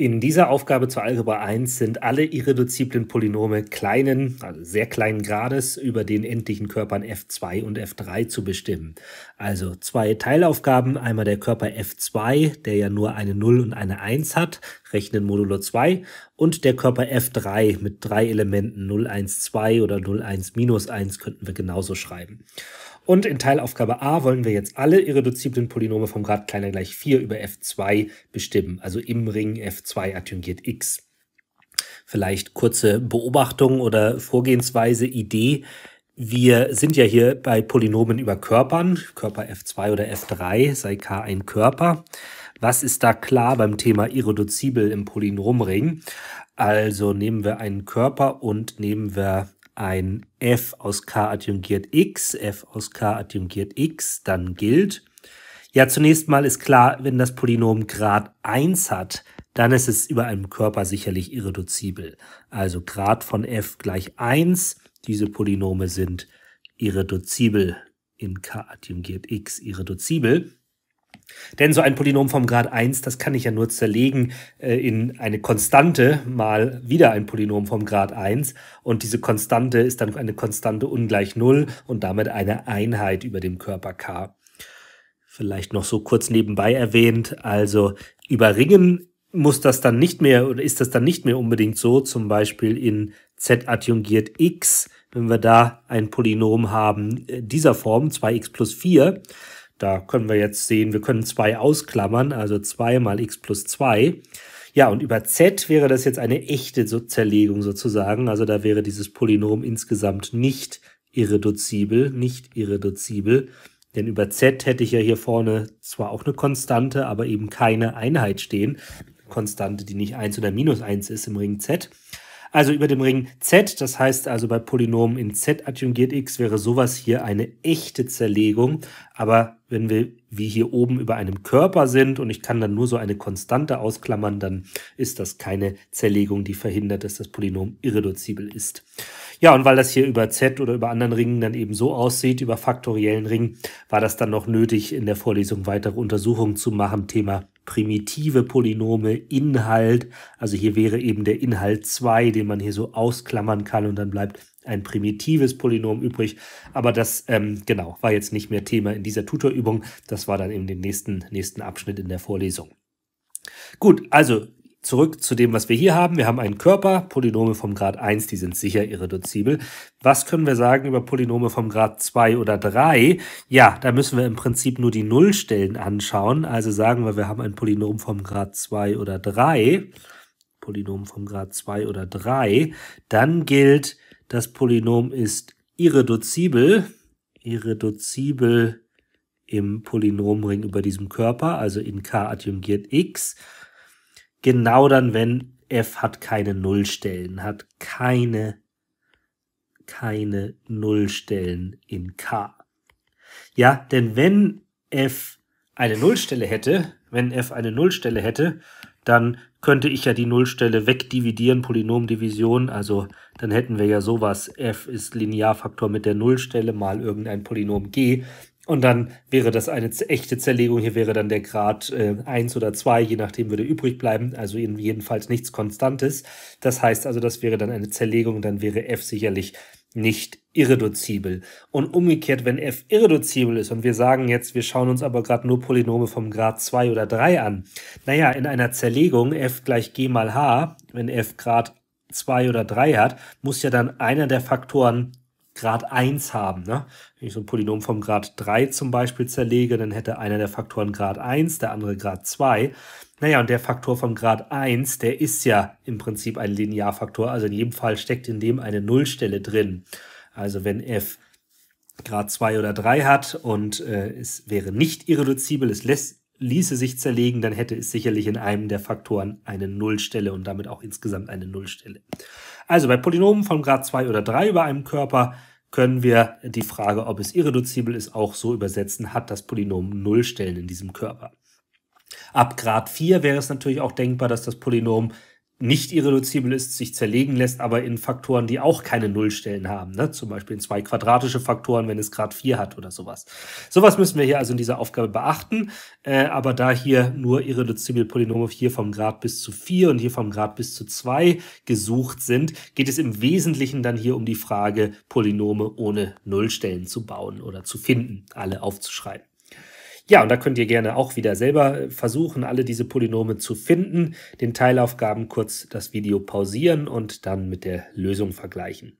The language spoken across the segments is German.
In dieser Aufgabe zur Algebra 1 sind alle irreduziblen Polynome kleinen, also sehr kleinen Grades über den endlichen Körpern f2 und f3 zu bestimmen. Also zwei Teilaufgaben, einmal der Körper f2, der ja nur eine 0 und eine 1 hat, rechnen modulo 2, und der Körper f3 mit drei Elementen 0, 1, 2 oder 0, 1, minus 1 könnten wir genauso schreiben. Und in Teilaufgabe A wollen wir jetzt alle irreduziblen Polynome vom Grad kleiner gleich 4 über f2 bestimmen, also im Ring f2 adjungiert x. Vielleicht kurze Beobachtung oder Vorgehensweise, Idee. Wir sind ja hier bei Polynomen über Körpern, Körper f2 oder f3, sei k ein Körper. Was ist da klar beim Thema irreduzibel im Polynomring? Also nehmen wir einen Körper und nehmen wir ein f aus k adjungiert x, f aus k adjungiert x dann gilt? Ja, zunächst mal ist klar, wenn das Polynom Grad 1 hat, dann ist es über einem Körper sicherlich irreduzibel. Also Grad von f gleich 1, diese Polynome sind irreduzibel in k adjungiert x irreduzibel. Denn so ein Polynom vom Grad 1, das kann ich ja nur zerlegen äh, in eine Konstante mal wieder ein Polynom vom Grad 1 und diese Konstante ist dann eine Konstante ungleich 0 und damit eine Einheit über dem Körper k. Vielleicht noch so kurz nebenbei erwähnt, also über Ringen muss das dann nicht mehr oder ist das dann nicht mehr unbedingt so, zum Beispiel in z adjungiert x, wenn wir da ein Polynom haben äh, dieser Form, 2x plus 4, da können wir jetzt sehen, wir können 2 ausklammern, also 2 mal x plus 2. Ja, und über z wäre das jetzt eine echte Zerlegung sozusagen. Also da wäre dieses Polynom insgesamt nicht irreduzibel, nicht irreduzibel. Denn über z hätte ich ja hier vorne zwar auch eine Konstante, aber eben keine Einheit stehen. Konstante, die nicht 1 oder minus 1 ist im Ring z. Also über dem Ring Z, das heißt also bei Polynomen in Z adjungiert x wäre sowas hier eine echte Zerlegung. Aber wenn wir wie hier oben über einem Körper sind und ich kann dann nur so eine Konstante ausklammern, dann ist das keine Zerlegung, die verhindert, dass das Polynom irreduzibel ist. Ja, und weil das hier über Z oder über anderen Ringen dann eben so aussieht, über faktoriellen Ringen, war das dann noch nötig, in der Vorlesung weitere Untersuchungen zu machen. Thema primitive Polynome, Inhalt. Also hier wäre eben der Inhalt 2, den man hier so ausklammern kann und dann bleibt ein primitives Polynom übrig. Aber das, ähm, genau, war jetzt nicht mehr Thema in dieser Tutorübung. Das war dann eben den nächsten, nächsten Abschnitt in der Vorlesung. Gut, also zurück zu dem, was wir hier haben. Wir haben einen Körper, Polynome vom Grad 1, die sind sicher irreduzibel. Was können wir sagen über Polynome vom Grad 2 oder 3? Ja, da müssen wir im Prinzip nur die Nullstellen anschauen. Also sagen wir, wir haben ein Polynom vom Grad 2 oder 3. Polynom vom Grad 2 oder 3. Dann gilt, das Polynom ist irreduzibel. Irreduzibel im Polynomring über diesem Körper, also in K adjungiert x. Genau dann, wenn f hat keine Nullstellen, hat keine, keine Nullstellen in k. Ja, denn wenn f eine Nullstelle hätte, wenn f eine Nullstelle hätte, dann könnte ich ja die Nullstelle wegdividieren, Polynomdivision. Also dann hätten wir ja sowas, f ist Linearfaktor mit der Nullstelle mal irgendein Polynom g. Und dann wäre das eine echte Zerlegung. Hier wäre dann der Grad äh, 1 oder 2, je nachdem würde übrig bleiben. Also jedenfalls nichts Konstantes. Das heißt also, das wäre dann eine Zerlegung. Dann wäre f sicherlich nicht irreduzibel. Und umgekehrt, wenn f irreduzibel ist und wir sagen jetzt, wir schauen uns aber gerade nur Polynome vom Grad 2 oder 3 an. Naja, in einer Zerlegung f gleich g mal h, wenn f Grad 2 oder 3 hat, muss ja dann einer der Faktoren Grad 1 haben. Ne? Wenn ich so ein Polynom vom Grad 3 zum Beispiel zerlege, dann hätte einer der Faktoren Grad 1, der andere Grad 2. Naja, und der Faktor vom Grad 1, der ist ja im Prinzip ein Linearfaktor. Also in jedem Fall steckt in dem eine Nullstelle drin. Also wenn f Grad 2 oder 3 hat und äh, es wäre nicht irreduzibel, es lässt, ließe sich zerlegen, dann hätte es sicherlich in einem der Faktoren eine Nullstelle und damit auch insgesamt eine Nullstelle. Also bei Polynomen von Grad 2 oder 3 über einem Körper können wir die Frage, ob es irreduzibel ist, auch so übersetzen, hat das Polynom Nullstellen in diesem Körper. Ab Grad 4 wäre es natürlich auch denkbar, dass das Polynom nicht irreduzibel ist, sich zerlegen lässt, aber in Faktoren, die auch keine Nullstellen haben, ne? zum Beispiel in zwei quadratische Faktoren, wenn es Grad 4 hat oder sowas. Sowas müssen wir hier also in dieser Aufgabe beachten, äh, aber da hier nur irreduzibel Polynome hier vom Grad bis zu 4 und hier vom Grad bis zu 2 gesucht sind, geht es im Wesentlichen dann hier um die Frage, Polynome ohne Nullstellen zu bauen oder zu finden, alle aufzuschreiben. Ja, und da könnt ihr gerne auch wieder selber äh, versuchen, alle diese Polynome zu finden, den Teilaufgaben kurz das Video pausieren und dann mit der Lösung vergleichen.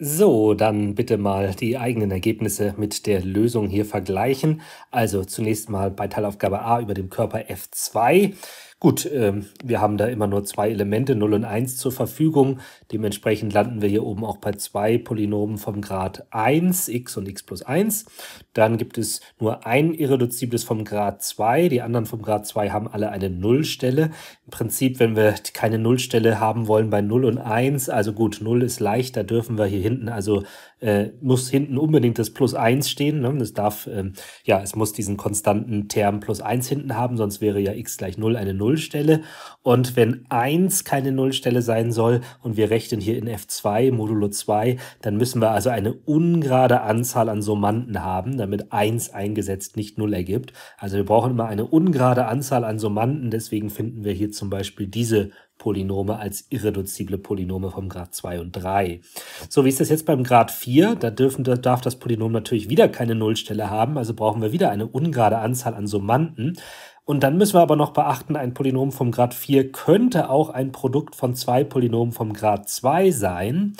So, dann bitte mal die eigenen Ergebnisse mit der Lösung hier vergleichen. Also zunächst mal bei Teilaufgabe A über dem Körper F2 Gut, ähm, wir haben da immer nur zwei Elemente, 0 und 1 zur Verfügung. Dementsprechend landen wir hier oben auch bei zwei Polynomen vom Grad 1, x und x plus 1. Dann gibt es nur ein irreduzibles vom Grad 2. Die anderen vom Grad 2 haben alle eine Nullstelle. Im Prinzip, wenn wir keine Nullstelle haben wollen bei 0 und 1, also gut, 0 ist leicht, da dürfen wir hier hinten also äh, muss hinten unbedingt das Plus eins stehen. Ne? Das darf, ähm, ja, es muss diesen konstanten Term Plus eins hinten haben, sonst wäre ja x gleich null eine Nullstelle. Und wenn eins keine Nullstelle sein soll und wir rechnen hier in f2 modulo 2, dann müssen wir also eine ungerade Anzahl an Summanden haben, damit eins eingesetzt nicht null ergibt. Also wir brauchen immer eine ungerade Anzahl an Summanden, deswegen finden wir hier zum Beispiel diese Polynome als irreduzible Polynome vom Grad 2 und 3. So, wie ist das jetzt beim Grad 4? Da dürfen, da darf das Polynom natürlich wieder keine Nullstelle haben, also brauchen wir wieder eine ungerade Anzahl an Summanden. Und dann müssen wir aber noch beachten, ein Polynom vom Grad 4 könnte auch ein Produkt von zwei Polynomen vom Grad 2 sein.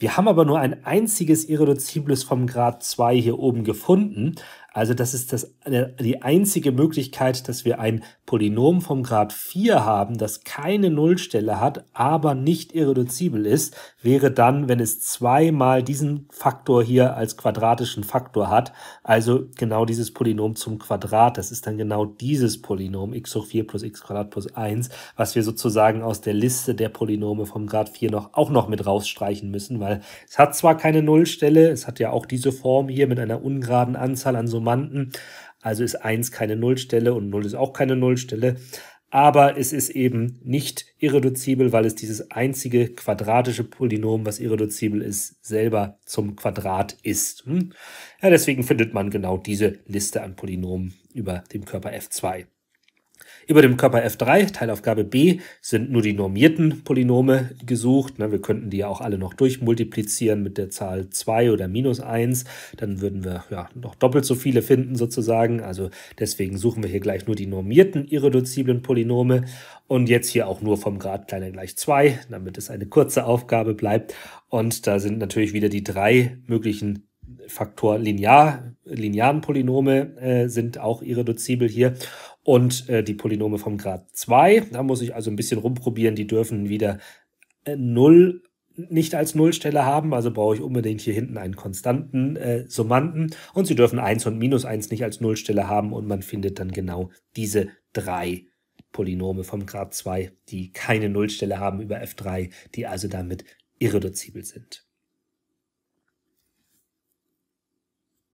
Wir haben aber nur ein einziges Irreduzibles vom Grad 2 hier oben gefunden. Also das ist das, die einzige Möglichkeit, dass wir ein Polynom vom Grad 4 haben, das keine Nullstelle hat, aber nicht irreduzibel ist, wäre dann, wenn es zweimal diesen Faktor hier als quadratischen Faktor hat, also genau dieses Polynom zum Quadrat, das ist dann genau dieses Polynom x hoch 4 plus x Quadrat plus 1, was wir sozusagen aus der Liste der Polynome vom Grad 4 noch, auch noch mit rausstreichen müssen, weil es hat zwar keine Nullstelle, es hat ja auch diese Form hier mit einer ungeraden Anzahl an so Summanden. Also ist 1 keine Nullstelle und 0 ist auch keine Nullstelle. Aber es ist eben nicht irreduzibel, weil es dieses einzige quadratische Polynom, was irreduzibel ist, selber zum Quadrat ist. Hm? Ja, deswegen findet man genau diese Liste an Polynomen über dem Körper F2. Über dem Körper F3, Teilaufgabe B, sind nur die normierten Polynome gesucht. Ne? Wir könnten die ja auch alle noch durchmultiplizieren mit der Zahl 2 oder minus 1. Dann würden wir ja, noch doppelt so viele finden sozusagen. Also deswegen suchen wir hier gleich nur die normierten irreduziblen Polynome. Und jetzt hier auch nur vom Grad kleiner gleich 2, damit es eine kurze Aufgabe bleibt. Und da sind natürlich wieder die drei möglichen Faktor linear, linearen Polynome äh, sind auch irreduzibel hier und äh, die Polynome vom Grad 2. Da muss ich also ein bisschen rumprobieren. Die dürfen wieder äh, 0 nicht als Nullstelle haben, also brauche ich unbedingt hier hinten einen konstanten äh, Summanden und sie dürfen 1 und minus 1 nicht als Nullstelle haben und man findet dann genau diese drei Polynome vom Grad 2, die keine Nullstelle haben über f3, die also damit irreduzibel sind.